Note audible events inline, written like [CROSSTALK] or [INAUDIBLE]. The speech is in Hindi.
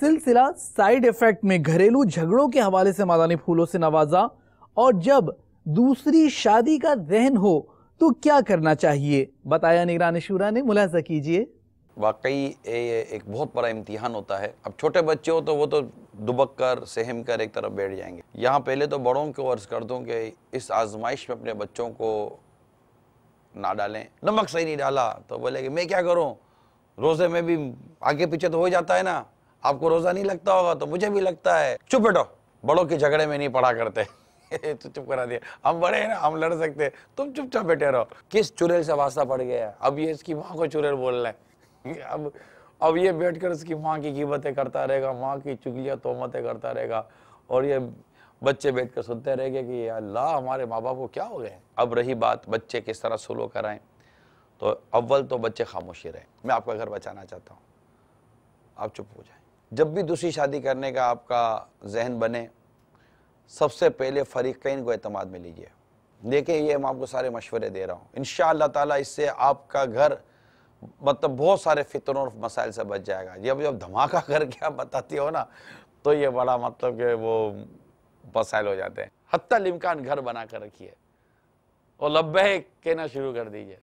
सिलसिला साइड इफेक्ट में घरेलू झगड़ों के हवाले से मादानी फूलों से नवाजा और जब दूसरी शादी का जहन हो तो क्या करना चाहिए बताया निगरान शूरा ने मुलाजा कीजिए वाकई एक बहुत बड़ा इम्तिहान होता है अब छोटे बच्चे हो तो वो तो दुबक कर सहम कर एक तरफ बैठ जाएंगे यहाँ पहले तो बड़ों को अर्ज़ कर दूँ कि इस आजमाइश में अपने बच्चों को ना डालें नमक सही नहीं डाला तो बोले कि मैं क्या करूँ रोज़े में भी आगे पीछे तो हो जाता है ना आपको रोज़ा नहीं लगता होगा तो मुझे भी लगता है चुप बैठो बड़ों के झगड़े में नहीं पड़ा करते [LAUGHS] तो चुप करा दिया हम बड़े हैं ना हम लड़ सकते हैं तुम चुपचाप बैठे रहो किस चुरेल से वास्ता पड़ गया अब ये इसकी माँ को चुरेल बोल रहे हैं [LAUGHS] अब अब ये बैठ कर उसकी माँ की कीमतें करता रहेगा माँ की चुगलिया तोहमतें करता रहेगा और ये बच्चे बैठ कर सुनते रह गए कि अल्लाह हमारे माँ बाप को क्या हो गए अब रही बात बच्चे किस तरह सुलो कराएं तो अव्वल तो बच्चे खामोशी रहे मैं आपका घर बचाना चाहता हूँ आप चुप हो जाए जब भी दूसरी शादी करने का आपका जहन बने सबसे पहले फरीकैन को अतमाद में लीजिए देखिए ये मैं आपको सारे मशवरे दे रहा हूँ इन ताला इससे आपका घर मतलब बहुत सारे फितरों और मसाइल से बच जाएगा जब जब धमाका करके आप बताती हो ना तो ये बड़ा मतलब कि वो मसाइल हो जाते हैं हती लिमकान घर बना कर रखिए और लब्बे कहना शुरू कर दीजिए